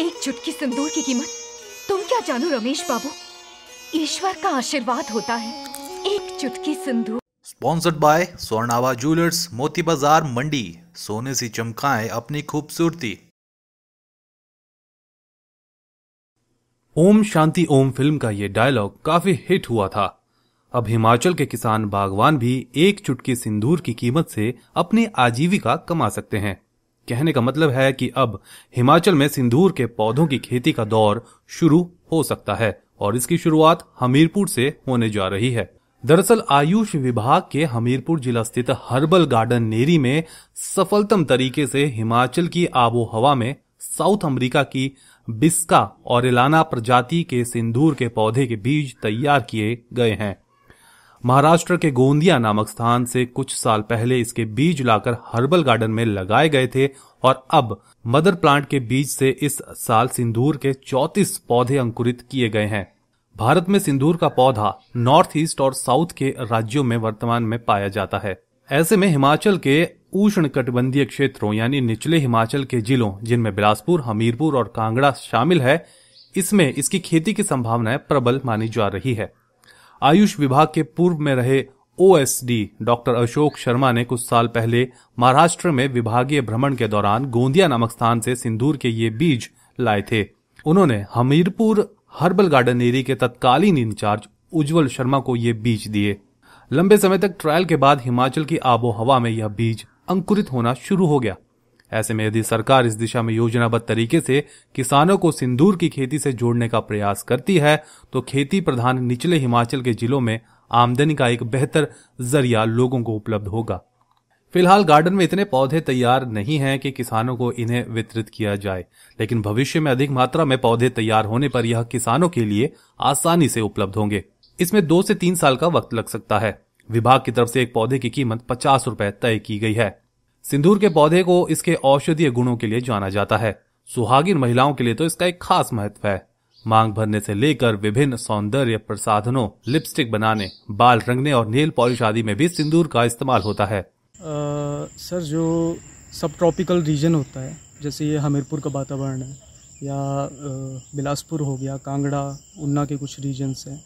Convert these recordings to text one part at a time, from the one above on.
एक चुटकी सिंदूर की कीमत तुम क्या जानो रमेश बाबू ईश्वर का आशीर्वाद होता है एक चुटकी सिंदूर sponsored by Swarnava jewellers Moti Bazaar मंडी सोने से चमकाए अपनी खूबसूरती ओम शांति ओम फिल्म का ये डायलॉग काफी हिट हुआ था अब हिमाचल के किसान बागवान भी एक चुटकी सिंदूर की कीमत से अपनी आजीविका कमा सकते हैं कहने का मतलब है कि अब हिमाचल में सिंदूर के पौधों की खेती का दौर शुरू हो सकता है और इसकी शुरुआत हमीरपुर से होने जा रही है दरअसल आयुष विभाग के हमीरपुर जिला स्थित हर्बल गार्डन नेरी में सफलतम तरीके से हिमाचल की आबो हवा में साउथ अमेरिका की बिस्का और इलाना प्रजाति के सिंदूर के पौधे के बीज तैयार किए गए हैं महाराष्ट्र के गोंदिया नामक स्थान से कुछ साल पहले इसके बीज लाकर हर्बल गार्डन में लगाए गए थे और अब मदर प्लांट के बीज से इस साल सिंदूर के चौतीस पौधे अंकुरित किए गए हैं भारत में सिंदूर का पौधा नॉर्थ ईस्ट और साउथ के राज्यों में वर्तमान में पाया जाता है ऐसे में हिमाचल के उष्ण कटबंधीय क्षेत्रों यानी निचले हिमाचल के जिलों जिनमें बिलासपुर हमीरपुर और कांगड़ा शामिल है इसमें इसकी खेती की संभावनाएं प्रबल मानी जा रही है आयुष विभाग के पूर्व में रहे ओएसडी डॉक्टर अशोक शर्मा ने कुछ साल पहले महाराष्ट्र में विभागीय भ्रमण के दौरान गोंदिया नामक स्थान से सिंदूर के ये बीज लाए थे उन्होंने हमीरपुर हर्बल गार्डन एरिया के तत्कालीन इंचार्ज उज्जवल शर्मा को ये बीज दिए लंबे समय तक ट्रायल के बाद हिमाचल की आबोहवा में यह बीज अंकुरित होना शुरू हो गया ऐसे में यदि सरकार इस दिशा में योजनाबद्ध तरीके से किसानों को सिंदूर की खेती से जोड़ने का प्रयास करती है तो खेती प्रधान निचले हिमाचल के जिलों में आमदनी का एक बेहतर जरिया लोगों को उपलब्ध होगा फिलहाल गार्डन में इतने पौधे तैयार नहीं हैं कि किसानों को इन्हें वितरित किया जाए लेकिन भविष्य में अधिक मात्रा में पौधे तैयार होने पर यह किसानों के लिए आसानी से उपलब्ध होंगे इसमें दो से तीन साल का वक्त लग सकता है विभाग की तरफ से एक पौधे की कीमत पचास रूपए तय की गई है सिंदूर के पौधे को इसके औषधीय गुणों के लिए जाना जाता है सुहागिन महिलाओं के लिए तो इसका एक खास महत्व है मांग भरने से लेकर विभिन्न सौंदर्य प्रसाधनों लिपस्टिक बनाने बाल रंगने और नेल पॉलिश आदि में भी सिंदूर का इस्तेमाल होता है आ, सर जो सब ट्रॉपिकल रीजन होता है जैसे ये हमीरपुर का वातावरण है या बिलासपुर हो गया कांगड़ा उन्ना के कुछ रीजन्स हैं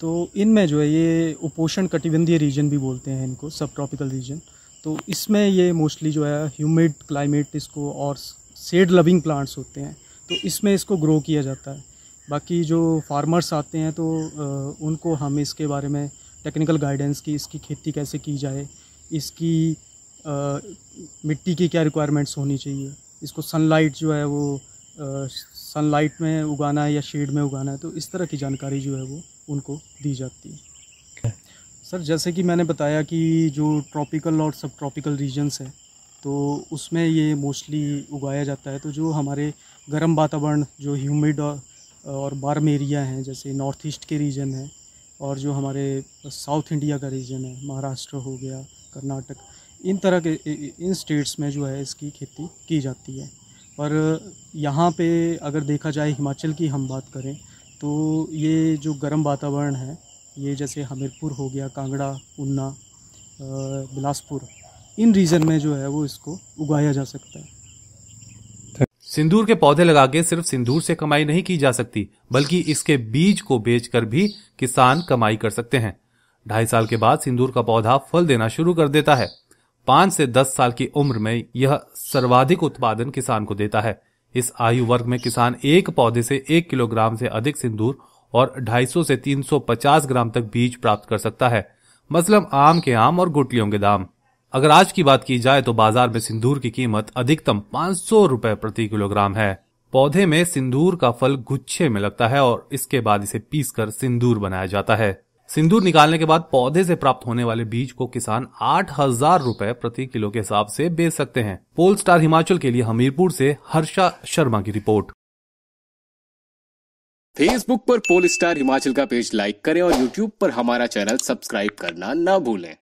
तो इनमें जो है ये उपोषण कटिबंधीय रीजन भी बोलते हैं इनको सब ट्रॉपिकल रीजन तो इसमें ये मोस्टली जो है ह्यूमिड क्लाइमेट इसको और सेड लविंग प्लांट्स होते हैं तो इसमें इसको ग्रो किया जाता है बाकी जो फार्मर्स आते हैं तो उनको हम इसके बारे में टेक्निकल गाइडेंस की इसकी खेती कैसे की जाए इसकी आ, मिट्टी की क्या रिक्वायरमेंट्स होनी चाहिए इसको सनलाइट जो है वो सनलाइट में उगाना है या शेड में उगाना है तो इस तरह की जानकारी जो है वो उनको दी जाती है सर जैसे कि मैंने बताया कि जो ट्रॉपिकल और सब ट्रॉपिकल रीजन्स हैं तो उसमें ये मोस्टली उगाया जाता है तो जो हमारे गर्म वातावरण जो ह्यूमिड और बार्म एरिया हैं जैसे नॉर्थ ईस्ट के रीजन हैं और जो हमारे साउथ इंडिया का रीजन है महाराष्ट्र हो गया कर्नाटक इन तरह के इन स्टेट्स में जो है इसकी खेती की जाती है पर यहाँ पे अगर देखा जाए हिमाचल की हम बात करें तो ये जो गर्म वातावरण है ये जैसे हमीरपुर हो गया कांगड़ा उन्ना बिलासपुर इन रीजन में जो है वो इसको उगाया जा सकता है सिंदूर के पौधे लगा के सिर्फ सिंदूर से कमाई नहीं की जा सकती बल्कि इसके बीज को बेचकर भी किसान कमाई कर सकते हैं ढाई साल के बाद सिंदूर का पौधा फल देना शुरू कर देता है पांच से दस साल की उम्र में यह सर्वाधिक उत्पादन किसान को देता है इस आयु वर्ग में किसान एक पौधे से एक किलोग्राम से अधिक सिंदूर और 250 से 350 ग्राम तक बीज प्राप्त कर सकता है मसलन आम के आम और गुटलियों के दाम अगर आज की बात की जाए तो बाजार में सिंदूर की कीमत अधिकतम पाँच सौ रूपए प्रति किलोग्राम है पौधे में सिंदूर का फल गुच्छे में लगता है और इसके बाद इसे पीसकर सिंदूर बनाया जाता है सिंदूर निकालने के बाद पौधे से प्राप्त होने वाले बीज को किसान आठ हजार रूपए प्रति किलो के हिसाब से बेच सकते हैं पोल स्टार हिमाचल के लिए हमीरपुर से हर्षा शर्मा की रिपोर्ट फेसबुक पर पोल स्टार हिमाचल का पेज लाइक करें और यूट्यूब पर हमारा चैनल सब्सक्राइब करना ना भूलें